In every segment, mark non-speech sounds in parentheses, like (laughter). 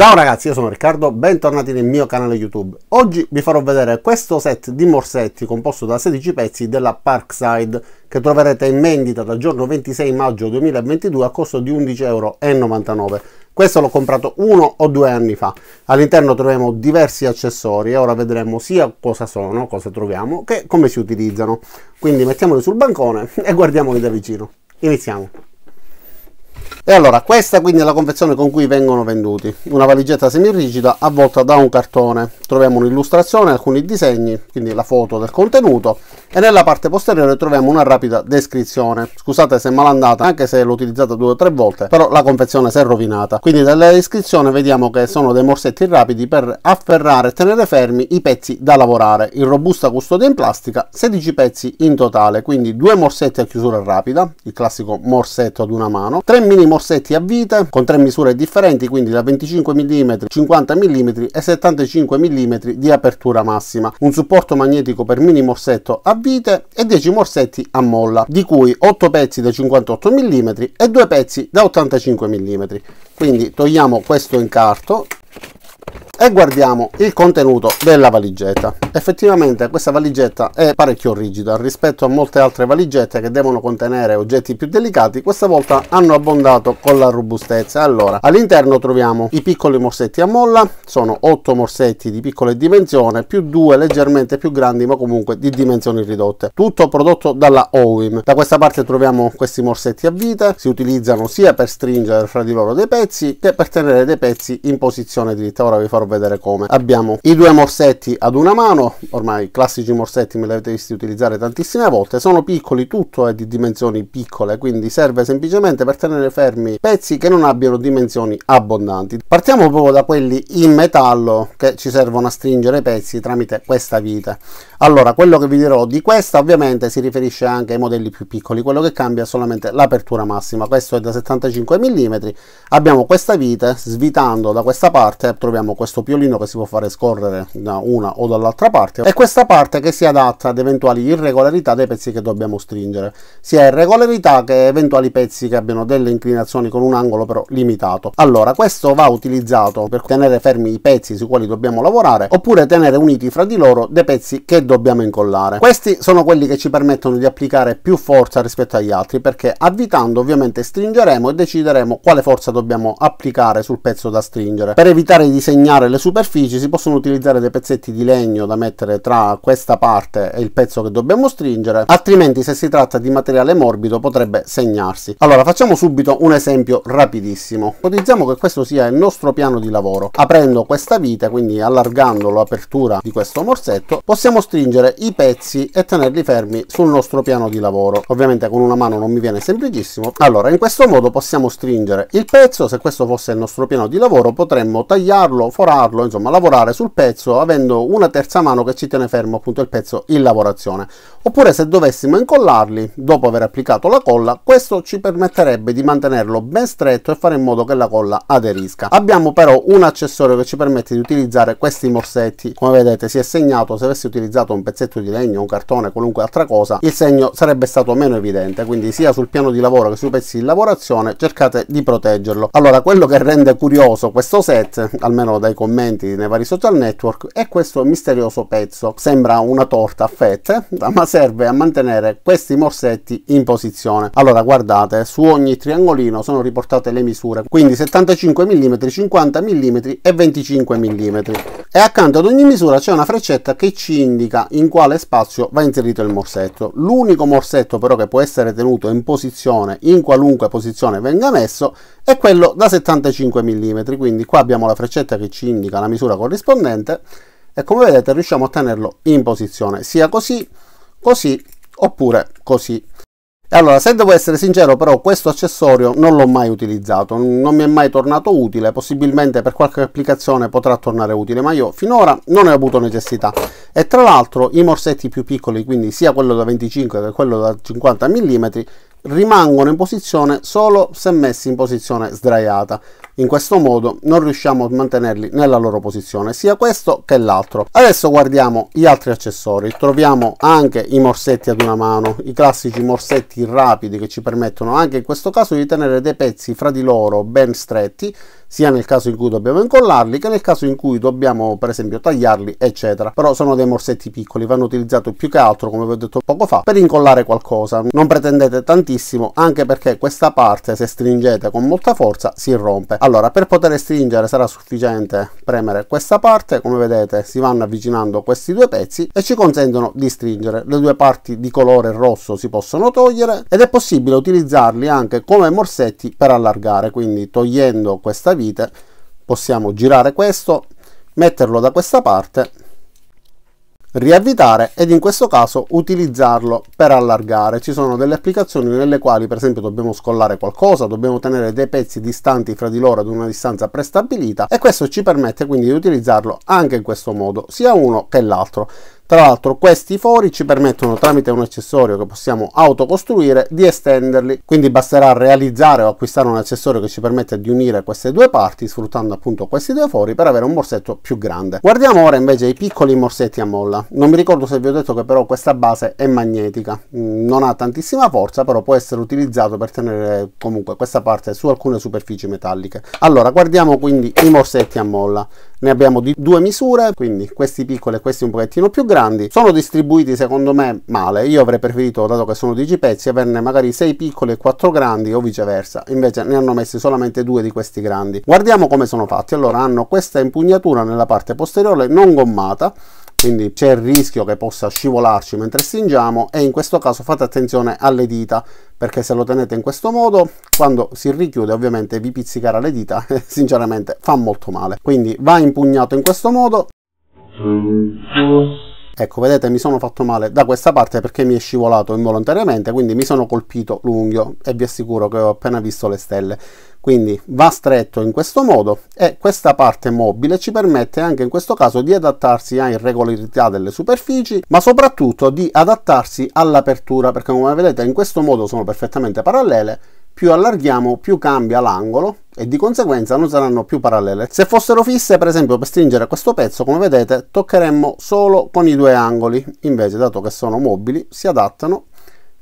Ciao ragazzi, io sono Riccardo, bentornati nel mio canale YouTube. Oggi vi farò vedere questo set di morsetti composto da 16 pezzi della Parkside che troverete in vendita dal giorno 26 maggio 2022 a costo di 11,99 euro. Questo l'ho comprato uno o due anni fa. All'interno troviamo diversi accessori e ora vedremo sia cosa sono, cosa troviamo, che come si utilizzano. Quindi mettiamoli sul bancone (laughs) e guardiamoli da vicino. Iniziamo! E allora, questa quindi è la confezione con cui vengono venduti. Una valigetta semirigida avvolta da un cartone. Troviamo un'illustrazione, alcuni disegni, quindi la foto del contenuto e nella parte posteriore troviamo una rapida descrizione. Scusate se è malandata, anche se l'ho utilizzata due o tre volte, però la confezione si è rovinata. Quindi dalla descrizione vediamo che sono dei morsetti rapidi per afferrare e tenere fermi i pezzi da lavorare. In robusta custodia in plastica, 16 pezzi in totale, quindi due morsetti a chiusura rapida, il classico morsetto ad una mano, tre mini morsetti a vite con tre misure differenti, quindi da 25 mm, 50 mm e 75 mm di apertura massima, un supporto magnetico per mini morsetto a vite e 10 morsetti a molla, di cui 8 pezzi da 58 mm e 2 pezzi da 85 mm. Quindi togliamo questo incarto e guardiamo il contenuto della valigetta effettivamente questa valigetta è parecchio rigida rispetto a molte altre valigette che devono contenere oggetti più delicati questa volta hanno abbondato con la robustezza allora all'interno troviamo i piccoli morsetti a molla sono 8 morsetti di piccole dimensioni più due leggermente più grandi ma comunque di dimensioni ridotte tutto prodotto dalla Owim da questa parte troviamo questi morsetti a vite si utilizzano sia per stringere fra di loro dei pezzi che per tenere dei pezzi in posizione dritta ora vi farò vedere come. Abbiamo i due morsetti ad una mano, ormai i classici morsetti me li avete visti utilizzare tantissime volte, sono piccoli, tutto è di dimensioni piccole, quindi serve semplicemente per tenere fermi pezzi che non abbiano dimensioni abbondanti. Partiamo proprio da quelli in metallo che ci servono a stringere i pezzi tramite questa vite. Allora, quello che vi dirò di questa ovviamente si riferisce anche ai modelli più piccoli, quello che cambia è solamente l'apertura massima, questo è da 75 mm, abbiamo questa vite, svitando da questa parte troviamo questo piolino che si può fare scorrere da una o dall'altra parte e questa parte che si adatta ad eventuali irregolarità dei pezzi che dobbiamo stringere, sia irregolarità che eventuali pezzi che abbiano delle inclinazioni con un angolo però limitato. Allora, questo va utilizzato per tenere fermi i pezzi sui quali dobbiamo lavorare oppure tenere uniti fra di loro dei pezzi che dobbiamo incollare. Questi sono quelli che ci permettono di applicare più forza rispetto agli altri perché avvitando ovviamente stringeremo e decideremo quale forza dobbiamo applicare sul pezzo da stringere. Per evitare di segnare le superfici si possono utilizzare dei pezzetti di legno da mettere tra questa parte e il pezzo che dobbiamo stringere, altrimenti se si tratta di materiale morbido potrebbe segnarsi. Allora facciamo subito un esempio rapidissimo. Ipotizziamo che questo sia il nostro piano di lavoro. Aprendo questa vite, quindi allargando l'apertura di questo morsetto, possiamo stringere stringere i pezzi e tenerli fermi sul nostro piano di lavoro. Ovviamente con una mano non mi viene semplicissimo. Allora, in questo modo possiamo stringere il pezzo, se questo fosse il nostro piano di lavoro potremmo tagliarlo, forarlo, insomma lavorare sul pezzo avendo una terza mano che ci tiene fermo appunto il pezzo in lavorazione. Oppure se dovessimo incollarli, dopo aver applicato la colla, questo ci permetterebbe di mantenerlo ben stretto e fare in modo che la colla aderisca. Abbiamo però un accessorio che ci permette di utilizzare questi morsetti, come vedete si è segnato se avessi utilizzato stato un pezzetto di legno, un cartone, qualunque altra cosa, il segno sarebbe stato meno evidente, quindi sia sul piano di lavoro che sui pezzi di lavorazione cercate di proteggerlo. Allora, quello che rende curioso questo set, almeno dai commenti nei vari social network, è questo misterioso pezzo. Sembra una torta a fette, (laughs) ma serve a mantenere questi morsetti in posizione. Allora, guardate, su ogni triangolino sono riportate le misure, quindi 75 mm, 50 mm e 25 mm. E accanto ad ogni misura c'è una freccetta che ci indica indica in quale spazio va inserito il morsetto. L'unico morsetto però che può essere tenuto in posizione, in qualunque posizione venga messo, è quello da 75 mm, quindi qua abbiamo la freccetta che ci indica la misura corrispondente e come vedete riusciamo a tenerlo in posizione sia così, così oppure così. Allora, se devo essere sincero, però questo accessorio non l'ho mai utilizzato, non mi è mai tornato utile, possibilmente per qualche applicazione potrà tornare utile, ma io finora non ne ho avuto necessità. E tra l'altro i morsetti più piccoli, quindi sia quello da 25 che quello da 50 mm, rimangono in posizione solo se messi in posizione sdraiata. In questo modo non riusciamo a mantenerli nella loro posizione, sia questo che l'altro. Adesso guardiamo gli altri accessori. Troviamo anche i morsetti ad una mano, i classici morsetti rapidi che ci permettono anche in questo caso di tenere dei pezzi fra di loro ben stretti, sia nel caso in cui dobbiamo incollarli che nel caso in cui dobbiamo per esempio tagliarli eccetera però sono dei morsetti piccoli vanno utilizzati più che altro come vi ho detto poco fa per incollare qualcosa non pretendete tantissimo anche perché questa parte se stringete con molta forza si rompe allora per poter stringere sarà sufficiente premere questa parte come vedete si vanno avvicinando questi due pezzi e ci consentono di stringere le due parti di colore rosso si possono togliere ed è possibile utilizzarli anche come morsetti per allargare quindi togliendo questa vite possiamo girare questo metterlo da questa parte riavvitare ed in questo caso utilizzarlo per allargare. Ci sono delle applicazioni nelle quali per esempio dobbiamo scollare qualcosa, dobbiamo tenere dei pezzi distanti fra di loro ad una distanza prestabilita e questo ci permette quindi di utilizzarlo anche in questo modo, sia uno che l'altro. Tra l'altro questi fori ci permettono tramite un accessorio che possiamo autocostruire di estenderli, quindi basterà realizzare o acquistare un accessorio che ci permette di unire queste due parti sfruttando appunto questi due fori per avere un morsetto più grande. Guardiamo ora invece i piccoli morsetti a molla. Non mi ricordo se vi ho detto che però questa base è magnetica, mm, non ha tantissima forza però può essere utilizzato per tenere comunque questa parte su alcune superfici metalliche. Allora guardiamo quindi i morsetti a molla ne abbiamo di due misure quindi questi piccoli e questi un pochettino più grandi sono distribuiti secondo me male io avrei preferito dato che sono 10 pezzi averne magari 6 piccoli e 4 grandi o viceversa invece ne hanno messi solamente due di questi grandi guardiamo come sono fatti allora hanno questa impugnatura nella parte posteriore non gommata quindi c'è il rischio che possa scivolarci mentre stringiamo e in questo caso fate attenzione alle dita perché se lo tenete in questo modo quando si richiude ovviamente vi pizzicherà le dita e (laughs) sinceramente fa molto male quindi va impugnato in questo modo ecco vedete mi sono fatto male da questa parte perché mi è scivolato involontariamente quindi mi sono colpito l'unghio e vi assicuro che ho appena visto le stelle quindi va stretto in questo modo e questa parte mobile ci permette anche in questo caso di adattarsi a irregolarità delle superfici ma soprattutto di adattarsi all'apertura perché come vedete in questo modo sono perfettamente parallele più allarghiamo più cambia l'angolo e di conseguenza non saranno più parallele. Se fossero fisse, per esempio, per stringere questo pezzo, come vedete, toccheremmo solo con i due angoli, invece dato che sono mobili, si adattano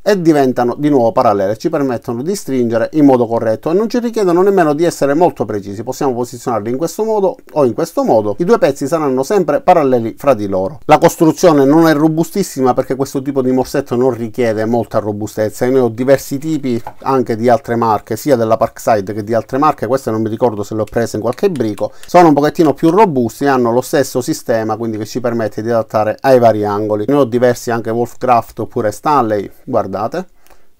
e diventano di nuovo parallele, ci permettono di stringere in modo corretto e non ci richiedono nemmeno di essere molto precisi, possiamo posizionarli in questo modo o in questo modo, i due pezzi saranno sempre paralleli fra di loro. La costruzione non è robustissima perché questo tipo di morsetto non richiede molta robustezza, io ne ho diversi tipi anche di altre marche, sia della Parkside che di altre marche, queste non mi ricordo se le ho prese in qualche brico, sono un pochettino più robusti e hanno lo stesso sistema quindi che ci permette di adattare ai vari angoli. Ne ho diversi anche Wolfcraft oppure Stanley, guarda guardate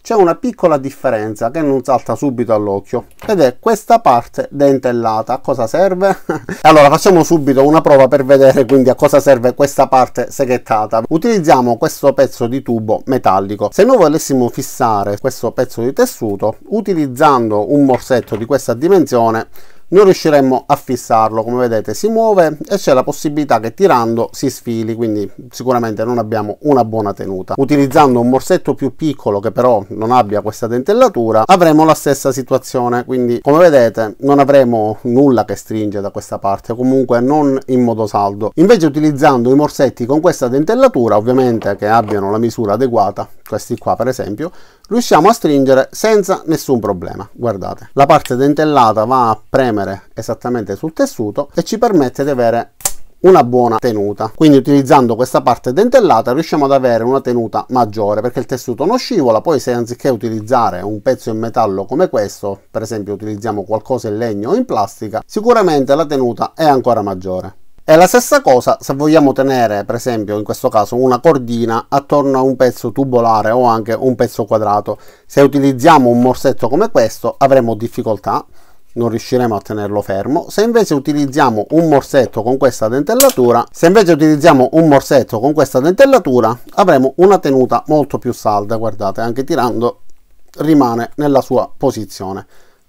c'è una piccola differenza che non salta subito all'occhio ed è questa parte dentellata a cosa serve? (laughs) allora facciamo subito una prova per vedere quindi a cosa serve questa parte seghettata utilizziamo questo pezzo di tubo metallico se noi volessimo fissare questo pezzo di tessuto utilizzando un morsetto di questa dimensione non riusciremmo a fissarlo come vedete si muove e c'è la possibilità che tirando si sfili quindi sicuramente non abbiamo una buona tenuta utilizzando un morsetto più piccolo che però non abbia questa dentellatura avremo la stessa situazione quindi come vedete non avremo nulla che stringe da questa parte comunque non in modo saldo invece utilizzando i morsetti con questa dentellatura ovviamente che abbiano la misura adeguata questi qua per esempio, riusciamo a stringere senza nessun problema. Guardate, la parte dentellata va a premere esattamente sul tessuto e ci permette di avere una buona tenuta quindi utilizzando questa parte dentellata riusciamo ad avere una tenuta maggiore perché il tessuto non scivola poi se anziché utilizzare un pezzo in metallo come questo per esempio utilizziamo qualcosa in legno o in plastica sicuramente la tenuta è ancora maggiore è la stessa cosa se vogliamo tenere, per esempio, in questo caso una cordina attorno a un pezzo tubolare o anche un pezzo quadrato. Se utilizziamo un morsetto come questo avremo difficoltà, non riusciremo a tenerlo fermo. Se invece utilizziamo un morsetto con questa dentellatura, se invece utilizziamo un morsetto con questa dentellatura, avremo una tenuta molto più salda, guardate, anche tirando rimane nella sua posizione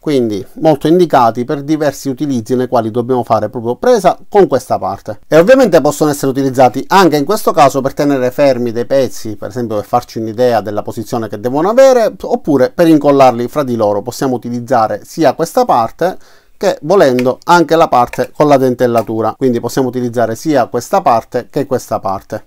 quindi molto indicati per diversi utilizzi nei quali dobbiamo fare proprio presa con questa parte e ovviamente possono essere utilizzati anche in questo caso per tenere fermi dei pezzi per esempio per farci un'idea della posizione che devono avere oppure per incollarli fra di loro possiamo utilizzare sia questa parte che volendo anche la parte con la dentellatura quindi possiamo utilizzare sia questa parte che questa parte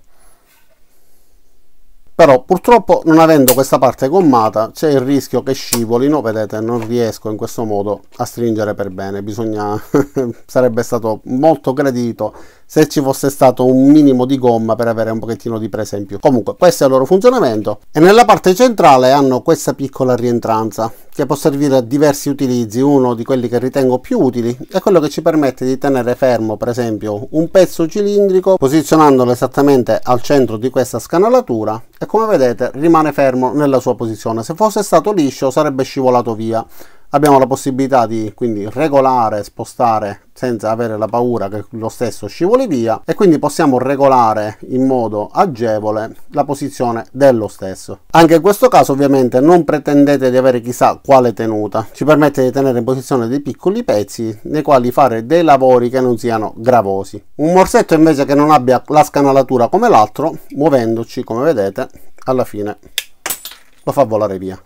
però purtroppo non avendo questa parte gommata c'è il rischio che scivolino vedete non riesco in questo modo a stringere per bene bisogna (laughs) sarebbe stato molto gradito se ci fosse stato un minimo di gomma per avere un pochettino di presa in più comunque questo è il loro funzionamento e nella parte centrale hanno questa piccola rientranza che può servire a diversi utilizzi, uno di quelli che ritengo più utili è quello che ci permette di tenere fermo per esempio un pezzo cilindrico posizionandolo esattamente al centro di questa scanalatura e come vedete rimane fermo nella sua posizione, se fosse stato liscio sarebbe scivolato via abbiamo la possibilità di quindi regolare spostare senza avere la paura che lo stesso scivoli via e quindi possiamo regolare in modo agevole la posizione dello stesso anche in questo caso ovviamente non pretendete di avere chissà quale tenuta ci permette di tenere in posizione dei piccoli pezzi nei quali fare dei lavori che non siano gravosi un morsetto invece che non abbia la scanalatura come l'altro muovendoci come vedete alla fine lo fa volare via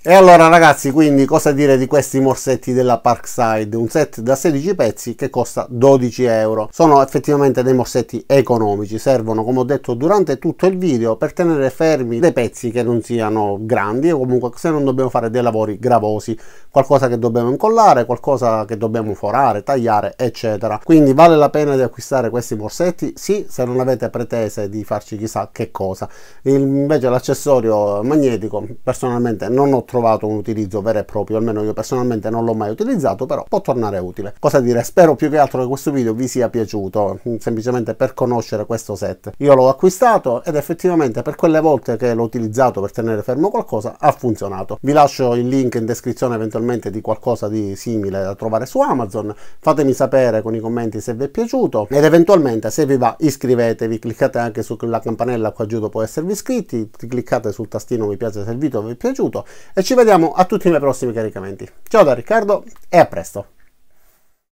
e allora ragazzi, quindi cosa dire di questi morsetti della Parkside? Un set da 16 pezzi che costa 12 euro. Sono effettivamente dei morsetti economici, servono come ho detto durante tutto il video per tenere fermi dei pezzi che non siano grandi o comunque se non dobbiamo fare dei lavori gravosi, qualcosa che dobbiamo incollare, qualcosa che dobbiamo forare, tagliare, eccetera. Quindi vale la pena di acquistare questi morsetti? Sì, se non avete pretese di farci chissà che cosa. invece l'accessorio magnetico personalmente non ho trovato un utilizzo vero e proprio, almeno io personalmente non l'ho mai utilizzato, però può tornare utile. Cosa dire, spero più che altro che questo video vi sia piaciuto, mm, semplicemente per conoscere questo set. Io l'ho acquistato ed effettivamente per quelle volte che l'ho utilizzato per tenere fermo qualcosa ha funzionato. Vi lascio il link in descrizione eventualmente di qualcosa di simile da trovare su Amazon, fatemi sapere con i commenti se vi è piaciuto ed eventualmente se vi va iscrivetevi, cliccate anche sulla campanella qua giù dopo esservi iscritti, cliccate sul tastino mi piace se il video vi è piaciuto e ci vediamo a tutti i miei prossimi caricamenti. Ciao da Riccardo e a presto!